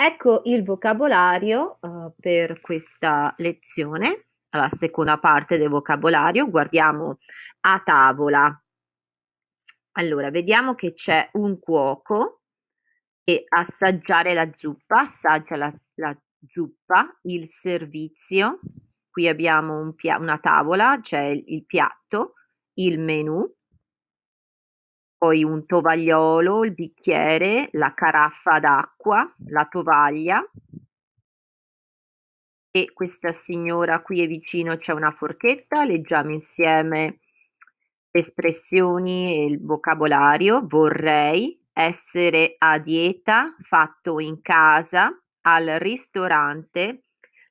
Ecco il vocabolario eh, per questa lezione. La seconda parte del vocabolario, guardiamo a tavola. Allora, vediamo che c'è un cuoco e assaggiare la zuppa, assaggia la, la zuppa, il servizio. Qui abbiamo un pia- una tavola, c'è il, il piatto, il menù, poi un tovagliolo, il bicchiere, la caraffa d'acqua, la tovaglia e questa signora qui è vicino c'è una forchetta, leggiamo insieme espressioni e il vocabolario vorrei essere a dieta fatto in casa al ristorante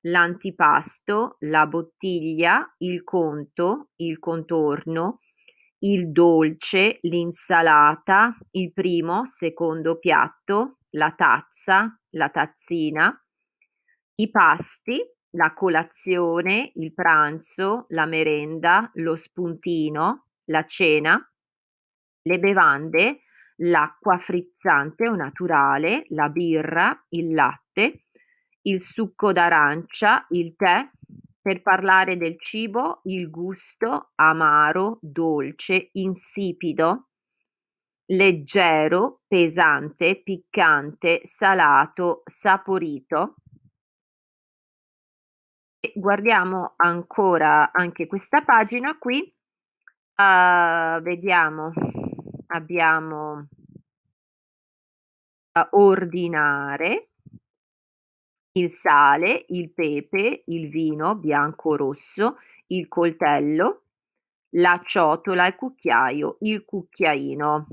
l'antipasto la bottiglia il conto il contorno il dolce, l'insalata, il primo, secondo piatto, la tazza, la tazzina, i pasti, la colazione, il pranzo, la merenda, lo spuntino, la cena, le bevande, l'acqua frizzante o naturale, la birra, il latte, il succo d'arancia, il tè, per parlare del cibo, il gusto amaro, dolce, insipido, leggero, pesante, piccante, salato, saporito. E guardiamo ancora anche questa pagina qui. Uh, vediamo, abbiamo uh, ordinare, il sale, il pepe, il vino bianco o rosso, il coltello, la ciotola, il cucchiaio, il cucchiaino.